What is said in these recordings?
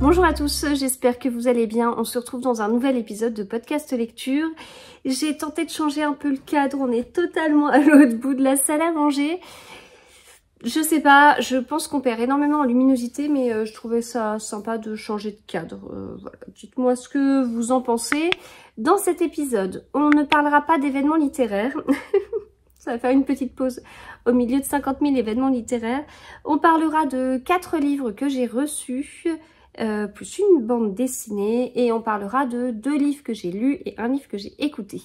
Bonjour à tous, j'espère que vous allez bien. On se retrouve dans un nouvel épisode de Podcast Lecture. J'ai tenté de changer un peu le cadre, on est totalement à l'autre bout de la salle à manger. Je sais pas, je pense qu'on perd énormément en luminosité, mais euh, je trouvais ça sympa de changer de cadre. Euh, Dites-moi ce que vous en pensez. Dans cet épisode, on ne parlera pas d'événements littéraires. ça va faire une petite pause au milieu de 50 000 événements littéraires. On parlera de quatre livres que j'ai reçus euh, plus une bande dessinée et on parlera de deux livres que j'ai lus et un livre que j'ai écouté.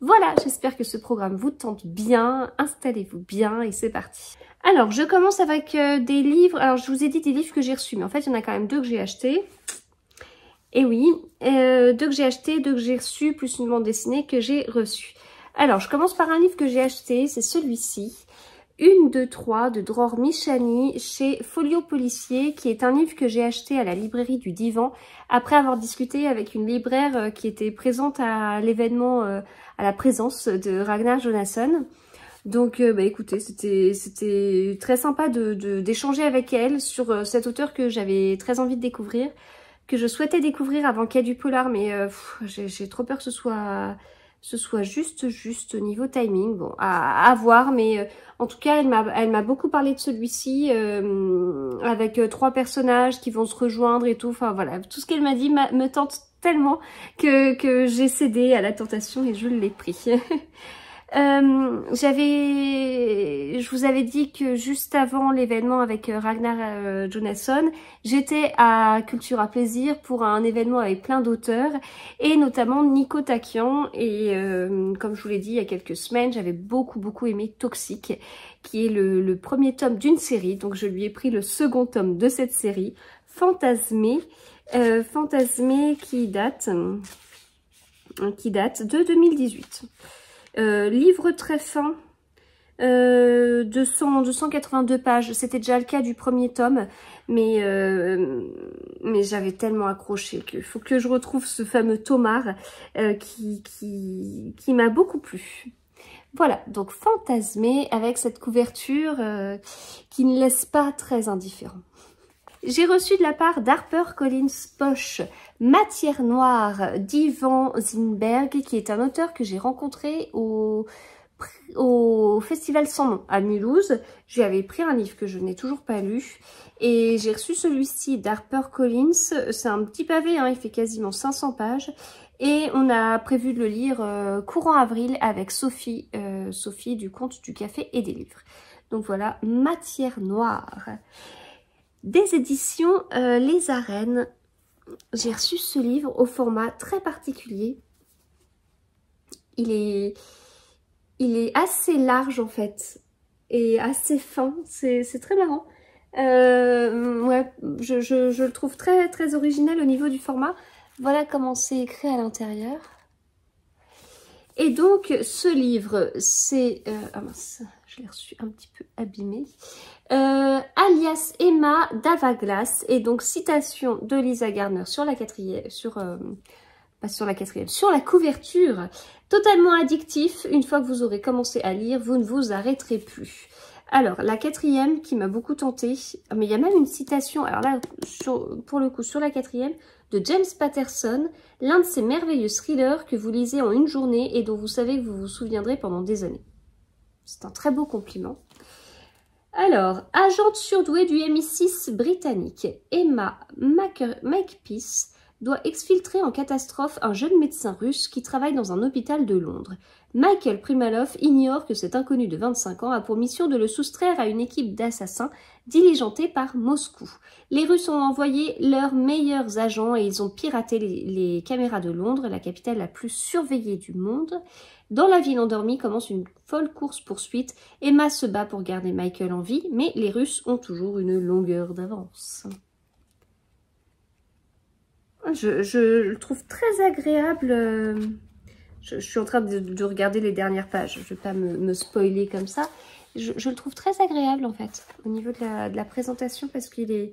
Voilà, j'espère que ce programme vous tente bien, installez-vous bien et c'est parti. Alors, je commence avec euh, des livres, alors je vous ai dit des livres que j'ai reçus, mais en fait il y en a quand même deux que j'ai achetés. Et oui, euh, deux que j'ai achetés, deux que j'ai reçus, plus une bande dessinée que j'ai reçue. Alors, je commence par un livre que j'ai acheté, c'est celui-ci. Une, deux, trois, de Dror Michani chez Folio Policier, qui est un livre que j'ai acheté à la librairie du Divan après avoir discuté avec une libraire euh, qui était présente à l'événement, euh, à la présence de Ragnar Jonasson. Donc euh, bah écoutez, c'était très sympa d'échanger de, d'échanger avec elle sur cet auteur que j'avais très envie de découvrir, que je souhaitais découvrir avant qu'il y ait du polar, mais j'ai trop peur que ce soit ce soit juste juste au niveau timing. Bon, à, à voir, mais euh, en tout cas, elle m'a beaucoup parlé de celui-ci, euh, avec euh, trois personnages qui vont se rejoindre et tout. Enfin voilà, tout ce qu'elle m'a dit me tente tellement que, que j'ai cédé à la tentation et je l'ai pris. Euh, j'avais, je vous avais dit que juste avant l'événement avec euh, Ragnar euh, Jonasson, j'étais à Culture à Plaisir pour un événement avec plein d'auteurs et notamment Nico Takian. Et euh, comme je vous l'ai dit il y a quelques semaines, j'avais beaucoup beaucoup aimé Toxique, qui est le, premier tome d'une série. Donc je lui ai pris le second tome de cette série, Fantasmé, Fantasmé qui date, qui date de 2018. Euh, livre très fin, euh, 282 pages. C'était déjà le cas du premier tome, mais, euh, j'avais tellement accroché qu'il faut que je retrouve ce fameux Tomar euh, qui, qui m'a beaucoup plu. Voilà, donc fantasmé avec cette couverture qui ne laisse pas très indifférent. J'ai reçu de la part d'Harper Collins Poche Matière Noire d'Ivan Zinberg, qui est un auteur que j'ai rencontré au, Festival Sans Nom à Mulhouse. J'avais pris un livre que je n'ai toujours pas lu. Et j'ai reçu celui-ci d'Harper Collins. C'est un petit pavé, hein, il fait quasiment 500 pages. Et on a prévu de le lire euh, courant avril avec Sophie, euh, Sophie du Conte du Café et des Livres. Donc voilà, Matière Noire des éditions euh, Les Arènes. J'ai reçu ce livre au format très particulier. Il est, il est assez large en fait et assez fin. C'est très marrant. Euh, je, le trouve très très original au niveau du format. Voilà comment c'est écrit à l'intérieur. Et donc ce livre, c'est... Euh, ah je l'ai reçu un petit peu abîmé. Euh, alias Emma Davaglas. Et donc, citation de Lisa Garner sur la quatrième, sur, euh, bah, sur la quatrième, sur la couverture. Totalement addictif. Une fois que vous aurez commencé à lire, vous ne vous arrêterez plus. Alors, la quatrième qui m'a beaucoup tentée, ah, mais il y a même une citation, alors là, pour le coup, sur la quatrième, de James Patterson, l'un de ces merveilleux thrillers que vous lisez en une journée et dont vous savez que vous vous souviendrez pendant des années. C'est un très beau compliment. Alors, agente surdouée du MI6 britannique, Emma Makepeace doit exfiltrer en catastrophe un jeune médecin russe qui travaille dans un hôpital de Londres. Michael Primalov ignore que cet inconnu de 25 ans a pour mission de le soustraire à une équipe d'assassins diligenté par Moscou. Les Russes ont envoyé leurs meilleurs agents et ils ont piraté les, caméras de Londres, la capitale la plus surveillée du monde. Dans la ville endormie commence une folle course-poursuite. Emma se bat pour garder Michael en vie, mais les Russes ont toujours une longueur d'avance. Je, le trouve très agréable. Euh, je, suis en train de, regarder les dernières pages. Je ne vais pas me spoiler comme ça. Je, le trouve très agréable en fait au niveau de la, présentation parce qu'il est...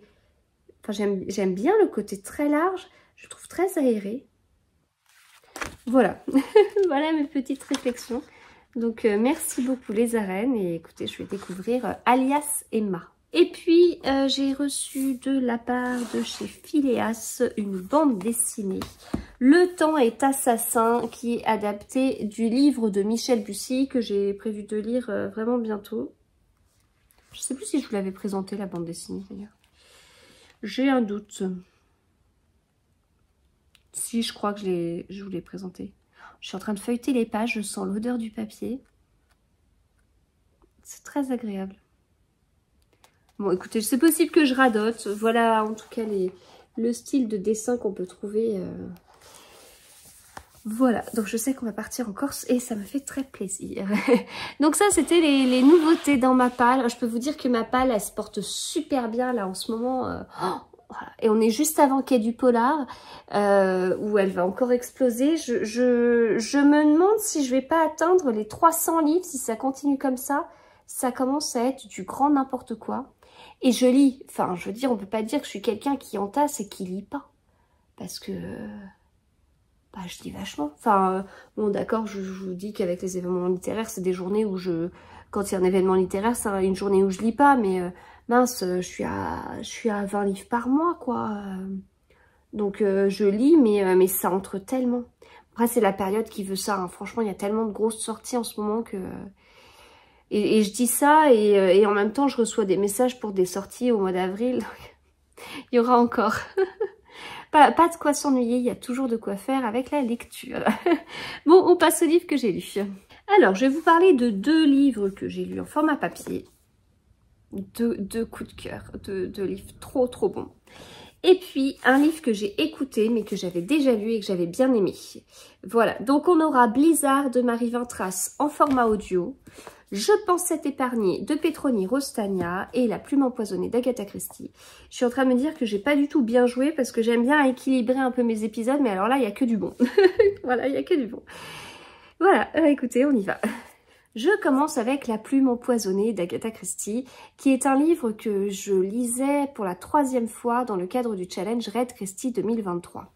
Enfin j'aime bien le côté très large, je le trouve très aéré. Voilà, voilà mes petites réflexions. Donc euh, merci beaucoup les arènes et écoutez je vais découvrir euh, Alias Emma. Et puis, euh, j'ai reçu de la part de chez Phileas une bande dessinée. Le temps est assassin, qui est adapté du livre de Michel Bussy, que j'ai prévu de lire euh, vraiment bientôt. Je ne sais plus si je vous l'avais présenté, la bande dessinée, d'ailleurs. J'ai un doute. Si, je crois que je, je vous l'ai présenté. Je suis en train de feuilleter les pages, je sens l'odeur du papier. C'est très agréable. Bon, écoutez, c'est possible que je radote. Voilà, en tout cas, les, le style de dessin qu'on peut trouver. Euh. Voilà, donc je sais qu'on va partir en Corse et ça me fait très plaisir. donc ça, c'était les, nouveautés dans ma palle. Je peux vous dire que ma palle, elle se porte super bien là en ce moment. Euh. Oh, et on est juste avant qu'il y ait du polar, euh, où elle va encore exploser. Je, je, me demande si je vais pas atteindre les 300 livres, si ça continue comme ça. Ça commence à être du grand n'importe quoi. Et je lis. Enfin, je veux dire, on peut pas dire que je suis quelqu'un qui entasse et qui lit pas. Parce que... Euh, bah, je lis vachement. Enfin, euh, bon, d'accord, je, vous dis qu'avec les événements littéraires, c'est des journées où je... Quand il y a un événement littéraire, c'est une journée où je lis pas, mais euh, mince, je suis, à, je suis à 20 livres par mois, quoi. Donc, je lis, mais, mais ça entre tellement. Après, c'est la période qui veut ça. Hein. Franchement, il y a tellement de grosses sorties en ce moment que et, je dis ça euh, et, en même temps, je reçois des messages pour des sorties au mois d'avril. il y aura encore. pas, de quoi s'ennuyer, il y a toujours de quoi faire avec la lecture. bon, on passe au livre que j'ai lu. Alors, je vais vous parler de deux livres que j'ai lus en format papier. Deux, deux coups de cœur, deux, livres trop trop bons. Et puis, un livre que j'ai écouté, mais que j'avais déjà lu et que j'avais bien aimé. Voilà, donc on aura Blizzard de Marie Vintras en format audio. Je pense cet épargner de Petroni Rostania et La plume empoisonnée d'Agatha Christie. Je suis en train de me dire que j'ai pas du tout bien joué parce que j'aime bien équilibrer un peu mes épisodes, mais alors là, il n'y a que du bon. voilà, il n'y a que du bon. Voilà, écoutez, on y va. Je commence avec La plume empoisonnée d'Agatha Christie, qui est un livre que je lisais pour la troisième fois dans le cadre du challenge Red Christie 2023.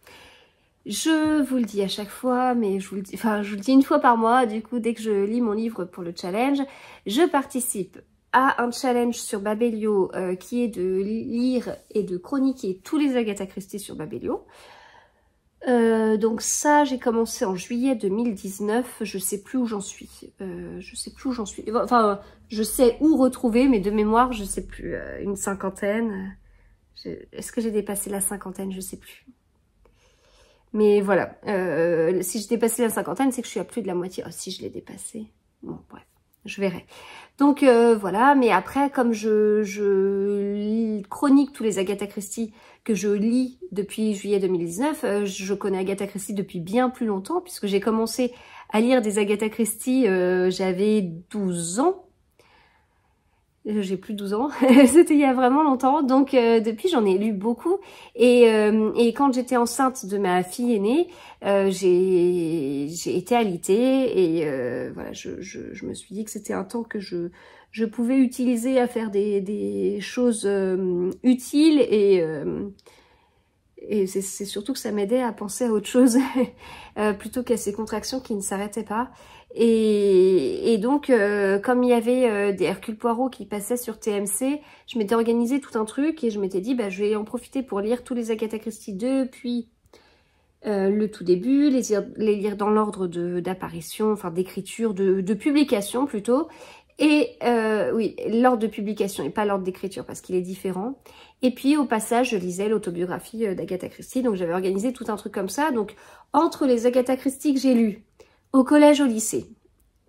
Je vous le dis à chaque fois, mais je vous, le dis, enfin, je vous dis une fois par mois, du coup dès que je lis mon livre pour le challenge, je participe à un challenge sur Babelio euh, qui est de lire et de chroniquer tous les Agatha Christie sur Babelio. Euh, donc ça, j'ai commencé en juillet 2019. Je sais plus où j'en suis. Euh, je sais plus où j'en suis. Enfin, je sais où retrouver, mais de mémoire, je sais plus. Euh, une cinquantaine. Est-ce que j'ai dépassé la cinquantaine Je sais plus. Mais voilà, euh, si j'ai dépassé la cinquantaine, c'est que je suis à plus de la moitié. Oh, si je l'ai dépassé, bon, bref, je verrai. Donc euh, voilà, mais après, comme je, je chronique tous les Agatha Christie que je lis depuis juillet 2019, euh, je connais Agatha Christie depuis bien plus longtemps, puisque j'ai commencé à lire des Agatha Christie, j'avais 12 ans, euh, j'ai plus 12 ans, c'était il y a vraiment longtemps, donc euh, depuis j'en ai lu beaucoup et, euh, et quand j'étais enceinte de ma fille aînée, j'ai été alitée et voilà, je, je, je, me suis dit que c'était un temps que je, je pouvais utiliser à faire des, des choses utiles et, et c'est surtout que ça m'aidait à penser à autre chose plutôt qu'à ces contractions qui ne s'arrêtaient pas. Et, donc, euh, comme il y avait euh, des Hercule Poirot qui passaient sur TMC, je m'étais organisé tout un truc et je m'étais dit, bah, je vais en profiter pour lire tous les Agatha Christie depuis euh, le tout début, les lire, dans l'ordre d'apparition, enfin d'écriture, de, de, publication plutôt. Et oui, l'ordre de publication et pas l'ordre d'écriture parce qu'il est différent. Et puis au passage, je lisais l'autobiographie d'Agatha Christie, donc j'avais organisé tout un truc comme ça. Donc entre les Agatha Christie que j'ai lues, au collège, au lycée,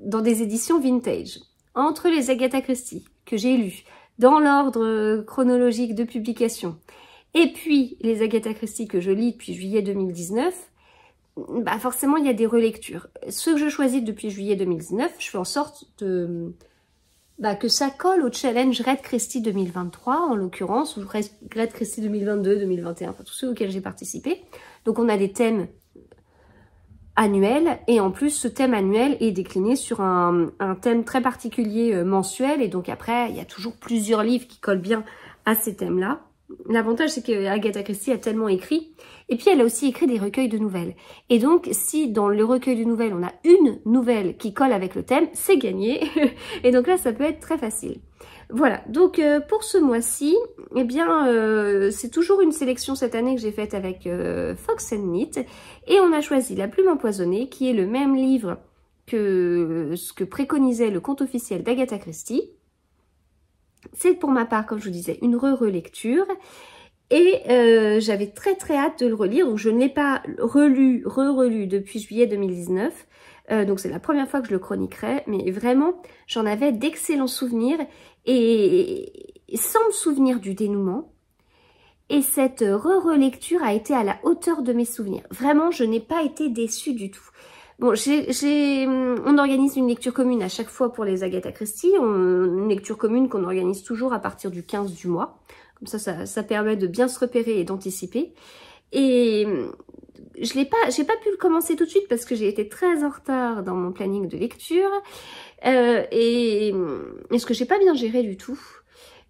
dans des éditions vintage, entre les Agatha Christie que j'ai lues, dans l'ordre chronologique de publication, et puis les Agatha Christie que je lis depuis juillet 2019, bah forcément il y a des relectures. Ceux que je choisis depuis juillet 2019, je fais en sorte de bah, que ça colle au challenge Red Christie 2023 en l'occurrence, ou Red Christie 2022, 2021, enfin tous ceux auxquels j'ai participé. Donc on a des thèmes annuel et en plus ce thème annuel est décliné sur un, thème très particulier euh, mensuel et donc après il y a toujours plusieurs livres qui collent bien à ces thèmes là l'avantage, c'est que Agatha Christie a tellement écrit, et puis elle a aussi écrit des recueils de nouvelles. Et donc, si dans le recueil de nouvelles, on a une nouvelle qui colle avec le thème, c'est gagné. et donc là, ça peut être très facile. Voilà, donc euh, pour ce mois-ci, eh bien, euh, c'est toujours une sélection cette année que j'ai faite avec euh, Fox and Meat, et on a choisi La Plume Empoisonnée, qui est le même livre que ce que préconisait le compte officiel d'Agatha Christie, c'est pour ma part, comme je vous disais, une re-relecture. Et euh, j'avais très très hâte de le relire, donc je ne l'ai pas relu, re-relu depuis juillet 2019. Euh, donc c'est la première fois que je le chroniquerai, mais vraiment j'en avais d'excellents souvenirs et, sans me souvenir du dénouement. Et cette re-relecture a été à la hauteur de mes souvenirs. Vraiment, je n'ai pas été déçue du tout. Bon, hum, on organise une lecture commune à chaque fois pour les Agatha Christie, une lecture commune qu'on organise toujours à partir du 15 du mois. Comme ça, ça, permet de bien se repérer et d'anticiper. Et hum, je l'ai pas, j'ai pas pu le commencer tout de suite parce que j'ai été très en retard dans mon planning de lecture euh, et, hum, ce que j'ai pas bien géré du tout.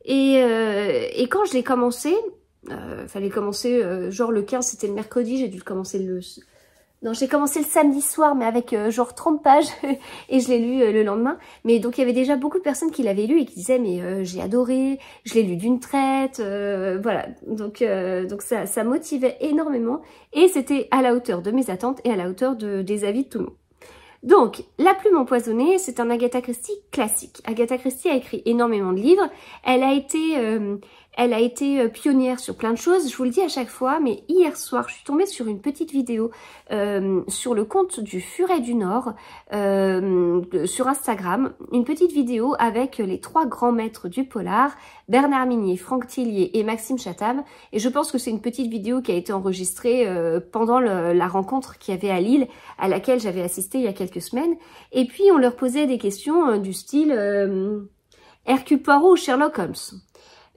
Euh, et, quand je l'ai commencé, euh, fallait commencer genre le 15, c'était le mercredi, j'ai dû le commencer le donc j'ai commencé le samedi soir, mais avec euh, genre 30 pages, et je l'ai lu euh, le lendemain. Mais donc il y avait déjà beaucoup de personnes qui l'avaient lu et qui disaient mais euh, j'ai adoré, je l'ai lu d'une traite, voilà. Donc donc ça ça motivait énormément et c'était à la hauteur de mes attentes et à la hauteur de, des avis de tout le monde. Donc, La plume empoisonnée, c'est un Agatha Christie classique. Agatha Christie a écrit énormément de livres. Elle a été elle a été euh, pionnière sur plein de choses, je vous le dis à chaque fois, mais hier soir, je suis tombée sur une petite vidéo euh, sur le compte du Furet du Nord euh, sur Instagram, une petite vidéo avec les trois grands maîtres du polar, Bernard Minier, Franck Tillier et Maxime Chatham. Et je pense que c'est une petite vidéo qui a été enregistrée pendant la rencontre qu'il y avait à Lille, à laquelle j'avais assisté il y a quelques semaines. Et puis, on leur posait des questions du style Hercule Poirot ou Sherlock Holmes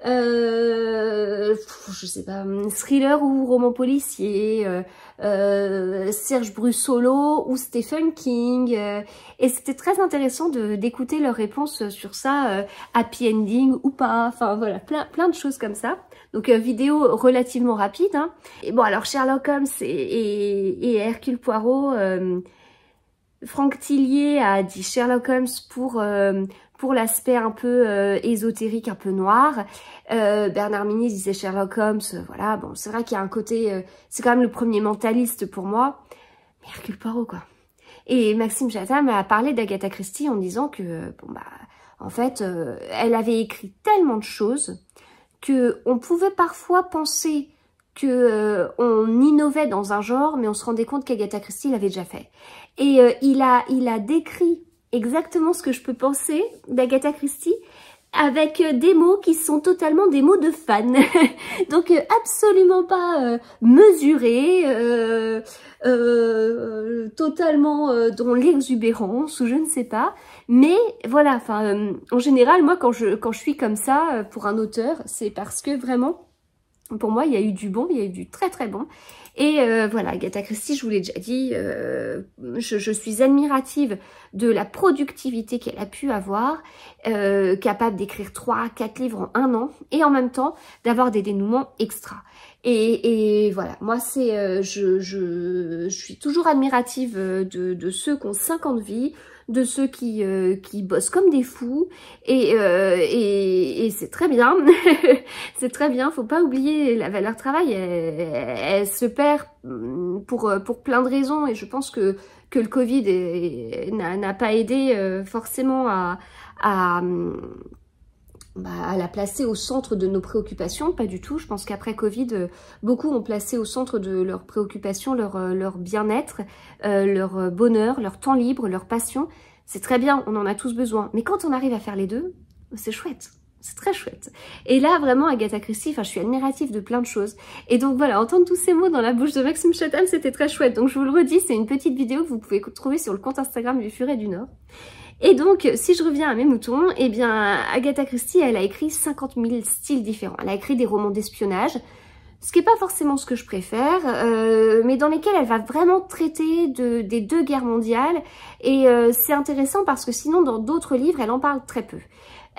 euh, je sais pas, thriller ou roman policier, euh, euh, Serge Brussolo ou Stephen King. Euh. et c'était très intéressant de d'écouter leurs réponses sur ça, happy ending ou pas, enfin voilà, plein, plein de choses comme ça. Donc vidéo relativement rapide. Hein. Et bon alors Sherlock Holmes et, et, Hercule Poirot... Franck Tillier a dit Sherlock Holmes pour pour l'aspect un peu euh, ésotérique, un peu noir. Euh, Bernard Minis disait Sherlock Holmes, euh, voilà, bon, c'est vrai qu'il y a un côté, euh, c'est quand même le premier mentaliste pour moi, mais Hercule Poirot, quoi. Et Maxime Chatham a parlé d'Agatha Christie en disant que, bon, bah, en fait, elle avait écrit tellement de choses que on pouvait parfois penser que on innovait dans un genre, mais on se rendait compte qu'Agatha Christie l'avait déjà fait. Et il a, il a décrit exactement ce que je peux penser d'Agatha Christie avec euh, des mots qui sont totalement des mots de fan. Donc euh, absolument pas mesuré mesurés, euh, totalement dans l'exubérance ou je ne sais pas. Mais voilà, enfin en général, moi quand je, quand je suis comme ça pour un auteur, c'est parce que vraiment, pour moi, il y a eu du bon, il y a eu du très très bon. Et euh, voilà, Agatha Christie, je vous l'ai déjà dit, euh, je, suis admirative de la productivité qu'elle a pu avoir, euh, capable d'écrire 3, 4 livres en un an, et en même temps d'avoir des dénouements extra. Et, voilà, moi c'est, je, je, suis toujours admirative de, de ceux qui ont de vies, de ceux qui, euh, qui bossent comme des fous. Et, euh, et, c'est très bien. c'est très bien. Faut pas oublier la valeur travail. Elle, se perd mm, pour, euh, pour plein de raisons. Et je pense que, que le Covid n'a pas aidé forcément à mm, bah, à la placer au centre de nos préoccupations, pas du tout. Je pense qu'après Covid, euh, beaucoup ont placé au centre de leurs préoccupations leur, euh, leur bien-être, euh, leur bonheur, leur temps libre, leur passion. C'est très bien, on en a tous besoin. Mais quand on arrive à faire les deux, c'est chouette. C'est très chouette. Et là, vraiment, Agatha Christie, enfin, je suis admirative de plein de choses. Et donc voilà, entendre tous ces mots dans la bouche de Maxime Chatham, c'était très chouette. Donc je vous le redis, c'est une petite vidéo que vous pouvez trouver sur le compte Instagram du Furet du Nord. Et donc, si je reviens à mes moutons, eh bien, Agatha Christie, elle a écrit 50 000 styles différents. Elle a écrit des romans d'espionnage, ce qui n'est pas forcément ce que je préfère, euh, mais dans lesquels elle va vraiment traiter des deux guerres mondiales. Et euh, c'est intéressant parce que sinon, dans d'autres livres, elle en parle très peu.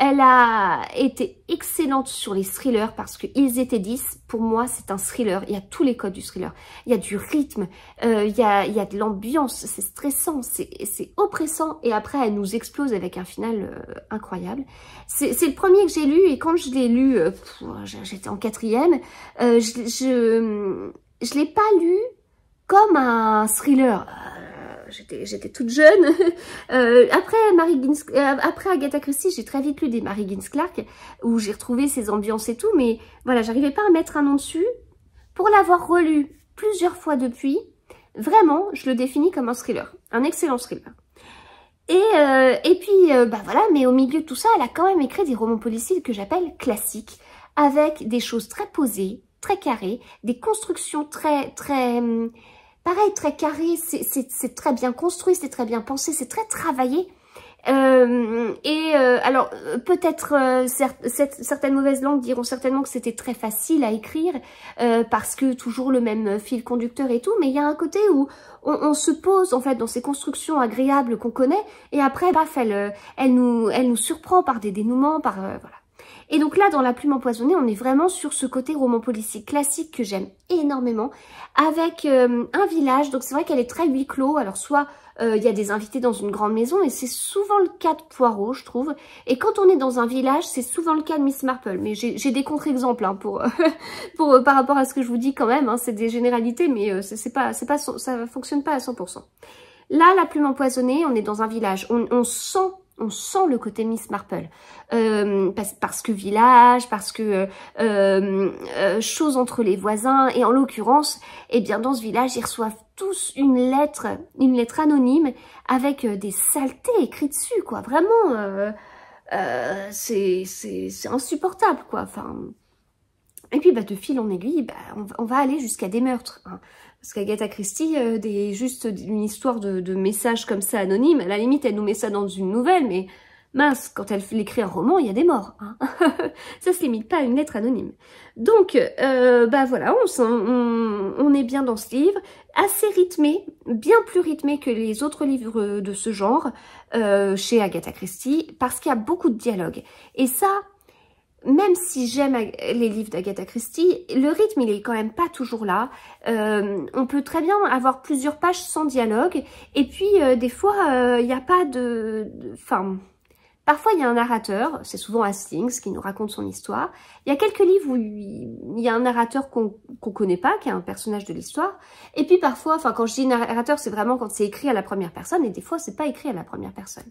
Elle a été excellente sur les thrillers parce qu'ils étaient 10. Pour moi, c'est un thriller. Il y a tous les codes du thriller. Il y a du rythme, euh, il, y a, il, y a, de l'ambiance, c'est stressant, c'est oppressant. Et après, elle nous explose avec un final euh, incroyable. C'est le premier que j'ai lu et quand je l'ai lu, euh, j'étais en quatrième, je, je, je l'ai pas lu comme un thriller j'étais toute jeune. Euh, après, euh, après Agatha Christie, j'ai très vite lu des marie Gins Clark, où j'ai retrouvé ses ambiances et tout, mais voilà, j'arrivais pas à mettre un nom dessus. Pour l'avoir relu plusieurs fois depuis, vraiment, je le définis comme un thriller, un excellent thriller. Et, euh, puis, bah voilà, mais au milieu de tout ça, elle a quand même écrit des romans policiers que j'appelle classiques, avec des choses très posées, très carrées, des constructions très, très... Hum, pareil, très carré, c'est très bien construit, c'est très bien pensé, c'est très travaillé. Euh, et euh, alors, peut-être euh, certaines mauvaises langues diront certainement que c'était très facile à écrire parce que toujours le même fil conducteur et tout, mais il y a un côté où on, se pose en fait dans ces constructions agréables qu'on connaît et après, paf, elle, elle, nous, elle nous surprend par des dénouements, par voilà. Et donc là, dans La plume empoisonnée, on est vraiment sur ce côté roman policier classique que j'aime énormément, avec euh, un village, donc c'est vrai qu'elle est très huis clos, alors soit euh, il y a des invités dans une grande maison, et c'est souvent le cas de Poirot, je trouve, et quand on est dans un village, c'est souvent le cas de Miss Marple, mais j'ai des contre-exemples hein, pour, pour, euh, par rapport à ce que je vous dis quand même, hein. c'est des généralités, mais c'est pas, pas, ça fonctionne pas à 100%. Là, la plume empoisonnée, on est dans un village. on sent on sent le côté Miss Marple. Euh, parce, que village, parce que euh, euh, chose entre les voisins, et en l'occurrence, eh bien dans ce village, ils reçoivent tous une lettre, une lettre anonyme, avec euh, des saletés écrites dessus, quoi. Vraiment, c'est insupportable, quoi. Enfin... Et puis, bah, de fil en aiguille, bah, on, va aller jusqu'à des meurtres. Hein. Parce qu'Agatha Christie, euh, des, juste une histoire de, messages comme ça anonyme, à la limite, elle nous met ça dans une nouvelle, mais mince, quand elle écrit un roman, il y a des morts. Hein. ça se limite pas à une lettre anonyme. Donc, euh, bah voilà, on, on, on, est bien dans ce livre, assez rythmé, bien plus rythmé que les autres livres de ce genre euh, chez Agatha Christie, parce qu'il y a beaucoup de dialogues. Et ça, même si j'aime les livres d'Agatha Christie, le rythme il est quand même pas toujours là. Euh, on peut très bien avoir plusieurs pages sans dialogue et puis euh, des fois euh, il n'y a pas de... Enfin... Parfois, il y a un narrateur, c'est souvent Hastings qui nous raconte son histoire. Il y a quelques livres où il y a un narrateur qu'on ne connaît pas, qui est un personnage de l'histoire. Et puis parfois, enfin quand je dis narrateur, c'est vraiment quand c'est écrit à la première personne, et des fois, c'est pas écrit à la première personne.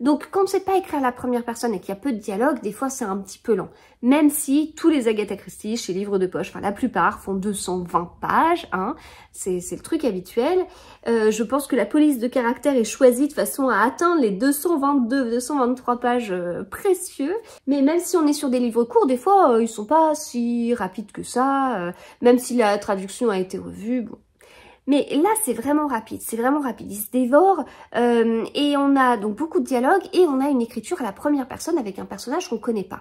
Donc, quand c'est pas écrit à la première personne et qu'il y a peu de dialogue, des fois, c'est un petit peu lent. Même si tous les Agatha Christie chez Livres de Poche, enfin la plupart, font 220 pages, hein, c'est le truc habituel. Euh, je pense que la police de caractère est choisie de façon à atteindre les 222, 223 pages euh, précieux. Mais même si on est sur des livres courts, des fois, euh, ils sont pas si rapides que ça, euh, même si la traduction a été revue, bon. Mais là, c'est vraiment rapide, c'est vraiment rapide. Il se dévore et on a donc beaucoup de dialogues et on a une écriture à la première personne avec un personnage qu'on connaît pas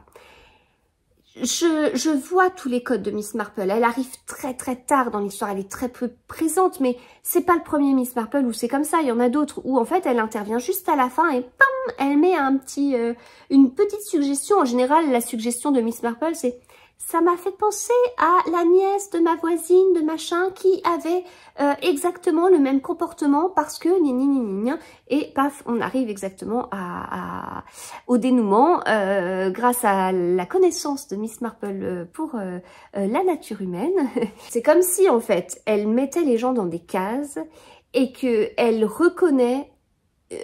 je, je, vois tous les codes de Miss Marple. Elle arrive très très tard dans l'histoire, elle est très peu présente, mais c'est pas le premier Miss Marple où c'est comme ça, il y en a d'autres où en fait elle intervient juste à la fin et pam, elle met un petit, euh, une petite suggestion. En général, la suggestion de Miss Marple c'est ça m'a fait penser à la nièce de ma voisine, de machin, qui avait euh, exactement le même comportement parce que ni ni ni et paf, on arrive exactement à, au dénouement euh, grâce à la connaissance de Miss Marple euh, pour la nature humaine. C'est comme si en fait, elle mettait les gens dans des cases et que elle reconnaît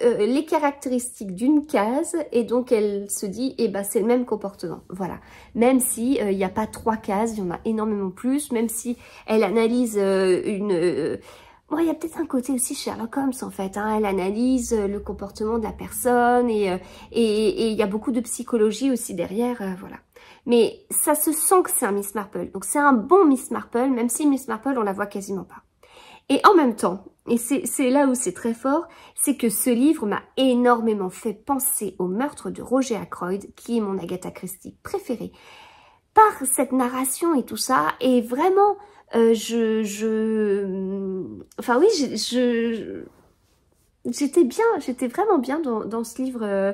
euh, les caractéristiques d'une case et donc elle se dit eh ben c'est le même comportement voilà même si euh, il euh, n'y a pas trois cases il y en a énormément plus même si elle analyse euh, une Bon, il y a peut-être un côté aussi Sherlock Holmes en fait. Hein. Elle analyse le comportement de la personne et il y a beaucoup de psychologie aussi derrière, voilà. Mais ça se sent que c'est un Miss Marple. Donc c'est un bon Miss Marple, même si Miss Marple on la voit quasiment pas. Et en même temps, et c'est là où c'est très fort, c'est que ce livre m'a énormément fait penser au meurtre de Roger Ackroyd, qui est mon Agatha Christie préférée, par cette narration et tout ça, et vraiment, euh, je, je... Mm, enfin oui, je... J'étais bien, j'étais vraiment bien dans, dans ce livre... Euh,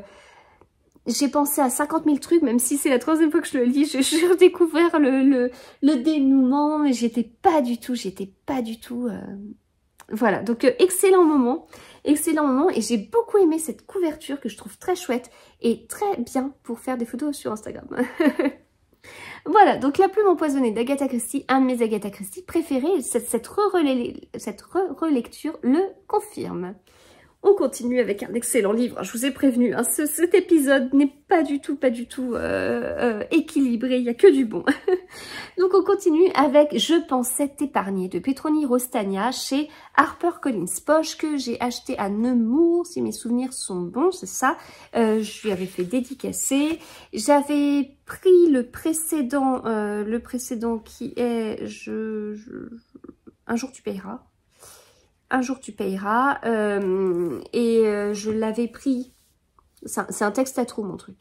j'ai pensé à 50 000 trucs, même si c'est la troisième fois que je le lis, j'ai redécouvert le, le, le dénouement, mais j'étais pas du tout, j'étais pas du tout... Euh, voilà, donc euh, excellent moment, excellent moment, et j'ai beaucoup aimé cette couverture que je trouve très chouette et très bien pour faire des photos sur Instagram. Voilà, donc La plume empoisonnée d'Agatha Christie, un de mes Agatha Christie préférés, cette, re-relecture le confirme. On continue avec un excellent livre, je vous ai prévenu, hein, ce, cet épisode n'est pas du tout, pas du tout euh, euh, équilibré, il n'y a que du bon. Donc on continue avec Je pensais t'épargner de Petroni Rostagna chez Harper Collins Poche que j'ai acheté à Nemours, si mes souvenirs sont bons, c'est ça. Euh, je lui avais fait dédicacer. J'avais pris le précédent, le précédent qui est je, Un jour tu payeras, un jour tu payeras. Euh, et euh, je l'avais pris, c'est un texte à trous mon truc.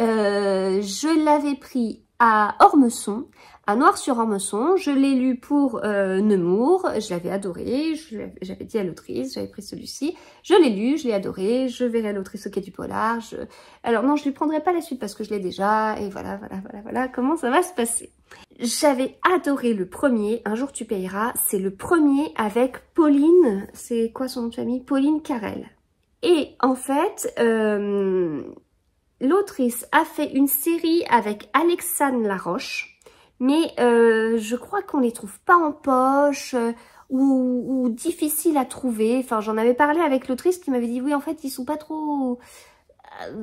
Euh, je l'avais pris à Ormeçon à Noir sur Ormeçon Je l'ai lu pour Nemours, je l'avais adoré, j'avais dit à l'autrice, j'avais pris celui-ci. Je l'ai lu, je l'ai adoré, je verrai l'autrice au quai du polar. Alors non, je lui prendrai pas la suite parce que je l'ai déjà, et voilà, voilà, voilà, voilà, comment ça va se passer. J'avais adoré le premier, Un jour tu payeras, c'est le premier avec Pauline, c'est quoi son nom de famille Pauline Carel. Et en fait, euh, l'autrice a fait une série avec Alexandre Laroche, mais euh, je crois qu'on les trouve pas en poche euh, ou, ou difficiles à trouver. Enfin, j'en avais parlé avec l'autrice qui m'avait dit oui, en fait, ils sont pas trop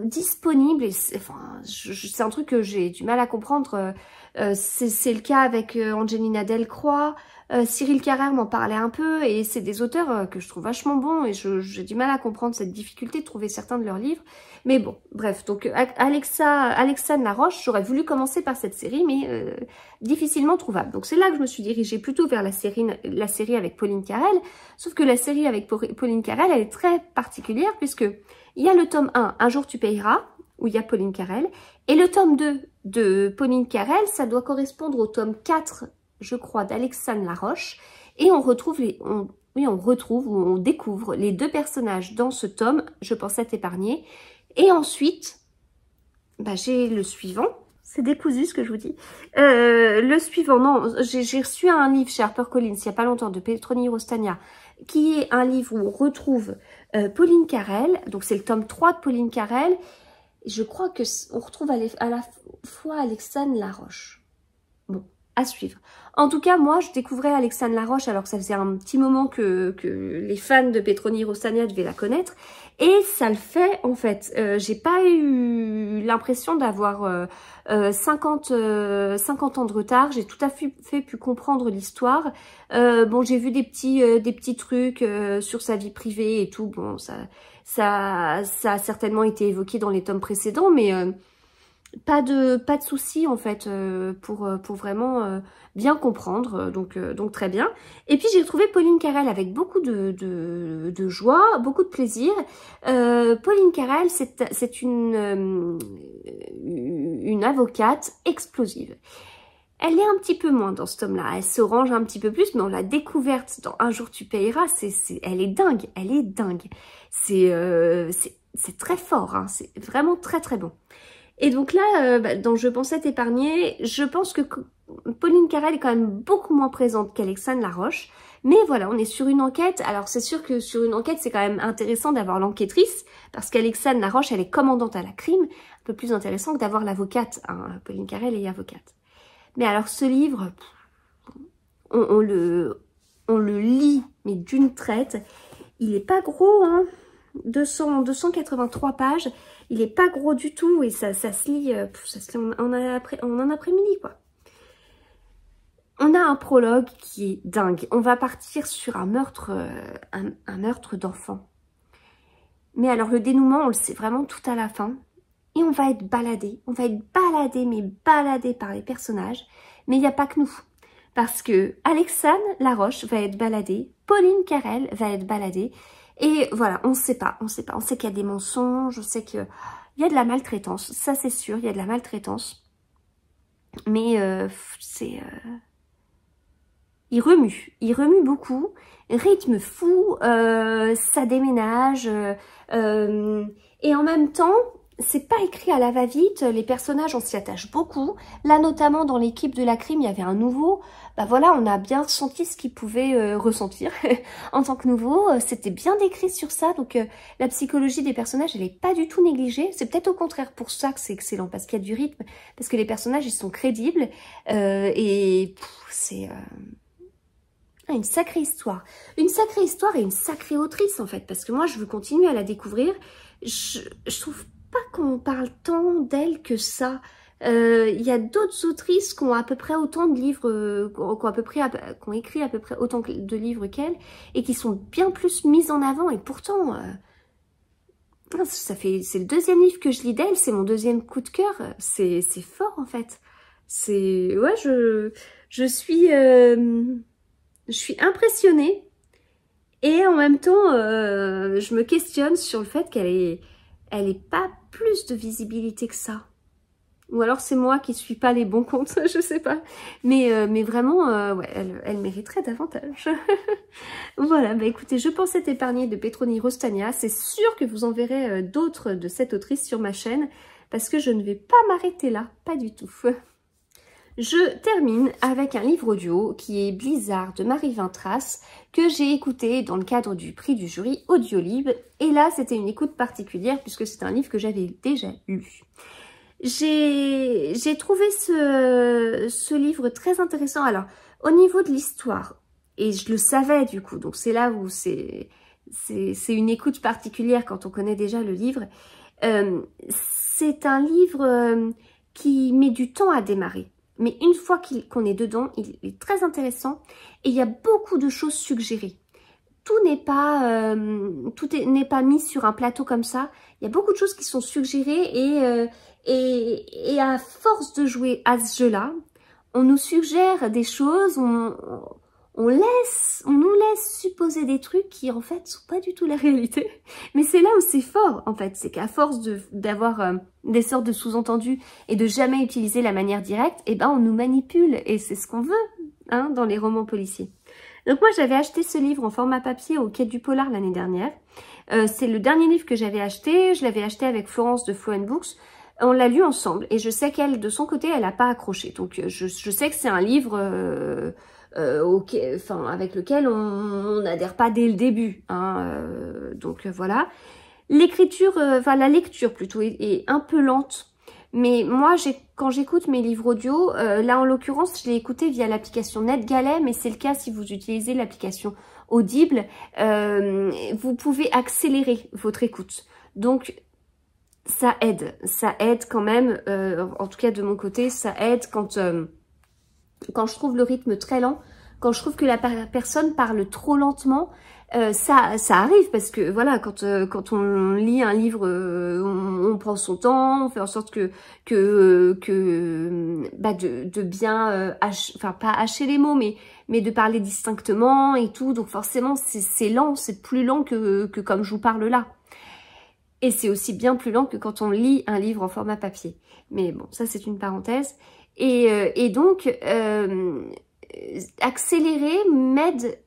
disponibles. Et enfin, c'est un truc que j'ai du mal à comprendre. Euh, c'est le cas avec euh, Angelina Delcroix. Euh, Cyril Carrère m'en parlait un peu et c'est des auteurs que je trouve vachement bons et j'ai du mal à comprendre cette difficulté de trouver certains de leurs livres. Mais bon, bref, donc Alexa, la Laroche, j'aurais voulu commencer par cette série, mais difficilement trouvable. Donc c'est là que je me suis dirigée plutôt vers la série, avec Pauline Carrel, sauf que la série avec Pauline Carrel, elle est très particulière puisque il y a le tome 1, Un jour tu payeras, où il y a Pauline Carrel, et le tome 2 de Pauline Carrel, ça doit correspondre au tome 4, je crois, d'Alexandre Laroche. Et on retrouve, on, oui, on retrouve ou on découvre les deux personnages dans ce tome, Je pensais à t'épargner. Et ensuite, bah, j'ai le suivant. C'est décousu ce que je vous dis. Euh, le suivant, non, j'ai reçu un livre chez HarperCollins il n'y a pas longtemps de Petroni Rostania, qui est un livre où on retrouve euh, Pauline Carrel, donc c'est le tome 3 de Pauline Carrel, je crois que on retrouve à la fois Alexandre Laroche à suivre. En tout cas, moi, je découvrais Alexandre Laroche alors que ça faisait un petit moment que, les fans de Petroni Rossania devaient la connaître. Et ça le fait, en fait. Euh, j'ai pas eu l'impression d'avoir 50, euh, 50 euh, ans de retard. J'ai tout à fait, fait pu comprendre l'histoire. bon, j'ai vu des petits, des petits trucs sur sa vie privée et tout. Bon, ça, ça, ça a certainement été évoqué dans les tomes précédents, mais pas de, pas de soucis en fait euh, pour, euh, pour vraiment euh, bien comprendre, donc, donc très bien. Et puis j'ai retrouvé Pauline Carrel avec beaucoup de, de, joie, beaucoup de plaisir. Pauline Carrel, c'est une, une avocate explosive. Elle est un petit peu moins dans ce tome-là, elle se range un petit peu plus, Dans l'a découverte dans Un jour tu payeras, c'est elle est dingue, elle est dingue. C'est c'est très fort, hein. c'est vraiment très très bon. Et donc là, euh, bah, dans Je pensais t'épargner, je pense que Pauline Carrel est quand même beaucoup moins présente qu'Alexane Laroche. Mais voilà, on est sur une enquête. Alors c'est sûr que sur une enquête, c'est quand même intéressant d'avoir l'enquêtrice, parce qu'Alexane Laroche, elle est commandante à la crime. Un peu plus intéressant que d'avoir l'avocate. Hein, Pauline Carrel est avocate. Mais alors ce livre, on, le, on le lit, mais d'une traite. Il n'est pas gros, hein 200, 283 pages. Il est pas gros du tout et ça, ça se lit, euh, en, un après-midi, quoi. On a un prologue qui est dingue. On va partir sur un meurtre, euh, un, meurtre d'enfant. Mais alors le dénouement, on le sait vraiment tout à la fin. Et on va être baladé. On va être baladé, mais baladé par les personnages. Mais il n'y a pas que nous. Parce que Alexane Laroche va être baladée, Pauline Carrel va être baladée, et voilà, on ne sait pas, on ne sait pas. On sait qu'il y a des mensonges, on sait qu'il y a de la maltraitance. Ça, c'est sûr, il y a de la maltraitance. Mais euh, c'est... Euh, il remue, il remue beaucoup. Rythme fou, euh, ça déménage. et en même temps, c'est pas écrit à la va-vite, les personnages, on s'y attache beaucoup. Là, notamment, dans l'équipe de la crime, il y avait un nouveau. Bah voilà, on a bien senti ce qu'il pouvait euh, ressentir en tant que nouveau. C'était bien décrit sur ça, donc euh, la psychologie des personnages, elle est pas du tout négligée. C'est peut-être au contraire pour ça que c'est excellent, parce qu'il y a du rythme, parce que les personnages, ils sont crédibles. Euh, et c'est... Euh, une sacrée histoire. Une sacrée histoire et une sacrée autrice, en fait, parce que moi, je veux continuer à la découvrir. Je, je trouve qu'on parle tant d'elle que ça. Il euh, y a d'autres autrices qui ont à peu près autant de livres, euh, qui ont, peu près, écrit à peu près autant de livres qu'elle, et qui sont bien plus mises en avant. Et pourtant, euh, ah, ça fait, c'est le deuxième livre que je lis d'elle, c'est mon deuxième coup de cœur. C'est, fort en fait. C'est, ouais, je, je suis, je suis impressionnée. Et en même temps, je me questionne sur le fait qu'elle est, elle n'est pas plus de visibilité que ça. Ou alors c'est moi qui suis pas les bons comptes, je sais pas. Mais, euh, mais vraiment, euh, ouais, elle, mériterait davantage. voilà, bah écoutez, je pense être épargnée de Petroni Rostania. C'est sûr que vous en verrez euh, d'autres de cette autrice sur ma chaîne, parce que je ne vais pas m'arrêter là, pas du tout. Je termine avec un livre audio qui est Blizzard de Marie Vintras que j'ai écouté dans le cadre du prix du jury Audiolib. Et là, c'était une écoute particulière puisque c'est un livre que j'avais déjà lu. J'ai trouvé ce, ce livre très intéressant. Alors, au niveau de l'histoire, et je le savais du coup, donc c'est là où c'est une écoute particulière quand on connaît déjà le livre. Euh, c'est un livre euh, qui met du temps à démarrer. Mais une fois qu'on est dedans, il est très intéressant et il y a beaucoup de choses suggérées. Tout n'est pas, euh, tout n'est pas mis sur un plateau comme ça. Il y a beaucoup de choses qui sont suggérées et, euh, et, et à force de jouer à ce jeu-là, on nous suggère des choses, on, on laisse, on nous laisse supposer des trucs qui en fait sont pas du tout la réalité. Mais c'est là où c'est fort en fait, c'est qu'à force d'avoir euh, des sortes de sous-entendus et de jamais utiliser la manière directe, eh ben on nous manipule et c'est ce qu'on veut hein, dans les romans policiers. Donc moi j'avais acheté ce livre en format papier au Quai du Polar l'année dernière. Euh, c'est le dernier livre que j'avais acheté, je l'avais acheté avec Florence de Flow on l'a lu ensemble et je sais qu'elle, de son côté, elle n'a pas accroché. Donc, euh, je, je sais que c'est un livre euh, enfin, avec lequel on n'adhère pas dès le début. Hein, euh, donc euh, voilà. L'écriture, euh, enfin la lecture plutôt, est, un peu lente. Mais moi, quand j'écoute mes livres audio, là en l'occurrence, je l'ai écouté via l'application NetGalet, mais c'est le cas si vous utilisez l'application Audible, vous pouvez accélérer votre écoute. Donc, ça aide, ça aide quand même, en tout cas de mon côté, ça aide quand quand je trouve le rythme très lent, quand je trouve que la personne parle trop lentement, euh, ça, ça arrive parce que voilà, quand euh, quand on lit un livre, euh, on, prend son temps, on fait en sorte que que que bah, de, bien, enfin pas hacher les mots, mais mais de parler distinctement et tout. Donc forcément, c'est lent, c'est plus lent que que comme je vous parle là. Et c'est aussi bien plus lent que quand on lit un livre en format papier. Mais bon, ça c'est une parenthèse. Euh, et, donc, euh, accélérer m'aide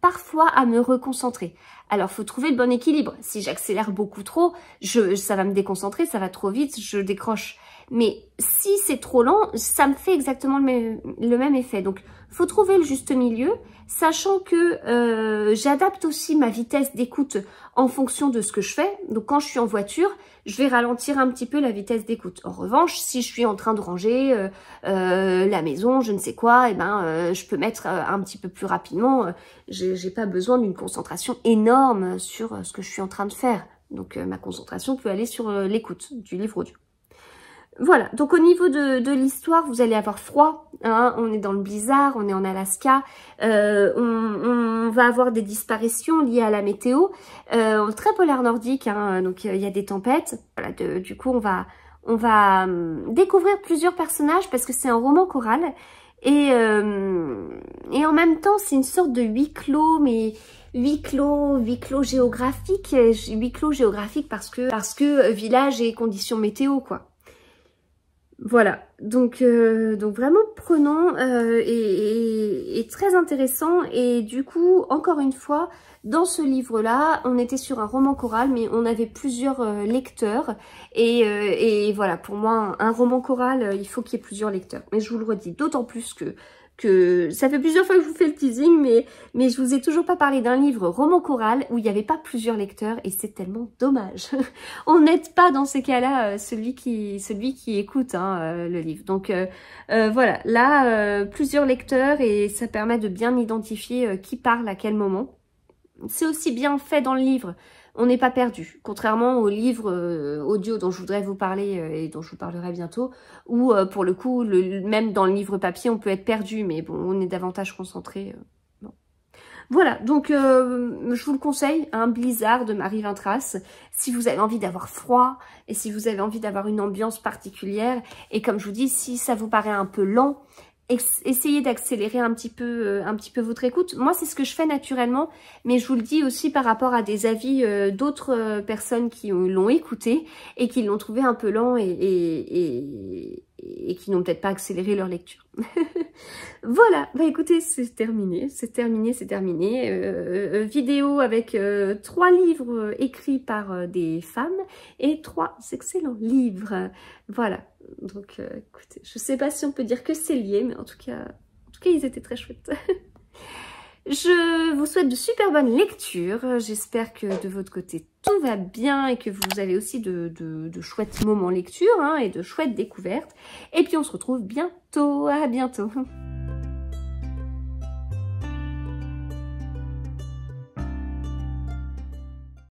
parfois à me reconcentrer. Alors, faut trouver le bon équilibre. Si j'accélère beaucoup trop, ça va me déconcentrer, ça va trop vite, je décroche. Mais si c'est trop lent, ça me fait exactement le même, effet. Donc, faut trouver le juste milieu, sachant que euh, j'adapte aussi ma vitesse d'écoute en fonction de ce que je fais. Donc, quand je suis en voiture, je vais ralentir un petit peu la vitesse d'écoute. En revanche, si je suis en train de ranger euh, euh, la maison, je ne sais quoi, et eh ben, euh, je peux mettre un petit peu plus rapidement. J'ai pas besoin d'une concentration énorme sur ce que je suis en train de faire. Donc ma concentration peut aller sur l'écoute du livre audio. Voilà, donc au niveau de, l'histoire, vous allez avoir froid, hein, on est dans le blizzard, on est en Alaska, euh, on, va avoir des disparitions liées à la météo, euh, très polaire nordique, hein, donc il y a des tempêtes, du coup on va, on va hum, découvrir plusieurs personnages parce que c'est un roman choral, et, euh, et en même temps c'est une sorte de huis clos, mais huis clos, huis clos géographique, huis clos géographique parce que, parce que village et conditions météo quoi. Voilà, donc, euh, donc vraiment prenant euh, et, et, très intéressant. Et du coup, encore une fois, dans ce livre-là, on était sur un roman choral, mais on avait plusieurs euh, lecteurs. Et, et, voilà, pour moi, un roman choral, il faut qu'il y ait plusieurs lecteurs. Mais je vous le redis, d'autant plus que que ça fait plusieurs fois que je vous fais le teasing, mais, mais je vous ai toujours pas parlé d'un livre roman choral où il n'y avait pas plusieurs lecteurs et c'est tellement dommage. On n'aide pas dans ces cas-là euh, celui qui, celui qui écoute hein, euh, le livre. Donc euh, voilà, là, plusieurs lecteurs et ça permet de bien identifier qui parle à quel moment. C'est aussi bien fait dans le livre on n'est pas perdu. Contrairement au livre euh, audio dont je voudrais vous parler euh, et dont je vous parlerai bientôt, où euh, pour le coup, même dans le livre papier, on peut être perdu, mais bon, on est davantage concentré. Voilà, donc je vous le conseille, un hein, Blizzard de Marie Vintras, si vous avez envie d'avoir froid et si vous avez envie d'avoir une ambiance particulière. Et comme je vous dis, si ça vous paraît un peu lent, essayez d'accélérer un petit peu euh, un petit peu votre écoute. Moi, c'est ce que je fais naturellement, mais je vous le dis aussi par rapport à des avis euh, d'autres euh, personnes qui l'ont écouté et qui l'ont trouvé un peu lent et, et, et, et, qui n'ont peut-être pas accéléré leur lecture. voilà, bah écoutez, c'est terminé, c'est terminé, c'est terminé. Euh, euh, euh, vidéo avec trois livres écrits par des femmes et trois excellents livres. Voilà, donc écoutez, je ne sais pas si on peut dire que c'est lié, mais en tout cas, en tout cas, ils étaient très chouettes. Je vous souhaite de super bonnes lectures. J'espère que de votre côté, tout va bien et que vous avez aussi de, chouettes moments lecture hein, et de chouettes découvertes. Et puis, on se retrouve bientôt. À bientôt.